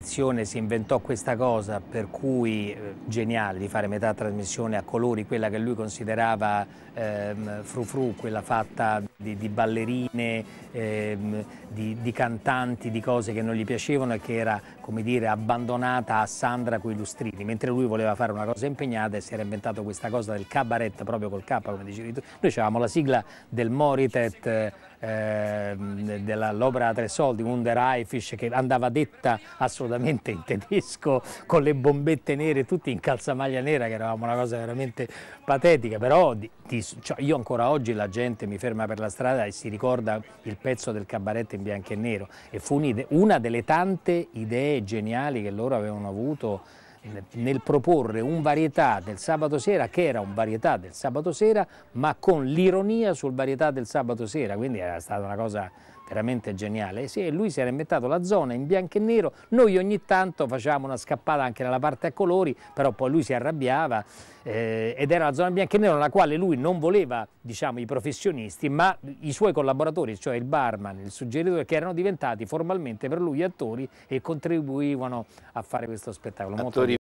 Si inventò questa cosa per cui eh, geniale di fare metà trasmissione a colori, quella che lui considerava ehm, frufru, quella fatta di, di ballerine, ehm, di, di, cantanti, di cose che non gli piacevano e che era come dire abbandonata a Sandra coi lustrini, mentre lui voleva fare una cosa impegnata e si era inventato questa cosa del cabaret proprio col K come dicevi tu. Noi avevamo la sigla del Moritet eh, dell'opera Tre Soldi, Wunderhaifisch, che andava detta assolutamente in tedesco, con le bombette nere, tutti in calzamaglia nera, che eravamo una cosa veramente patetica, però di, di, cioè io ancora oggi la gente mi ferma per la strada e si ricorda il pezzo del cabaretto in bianco e nero e fu una delle tante idee geniali che loro avevano avuto nel proporre un varietà del sabato sera che era un varietà del sabato sera ma con l'ironia sul varietà del sabato sera quindi era stata una cosa veramente geniale sì, lui si era inventato la zona in bianco e nero noi ogni tanto facevamo una scappata anche nella parte a colori però poi lui si arrabbiava eh, ed era la zona in bianco e nero nella quale lui non voleva diciamo, i professionisti ma i suoi collaboratori cioè il barman, il suggeritore che erano diventati formalmente per lui attori e contribuivano a fare questo spettacolo attori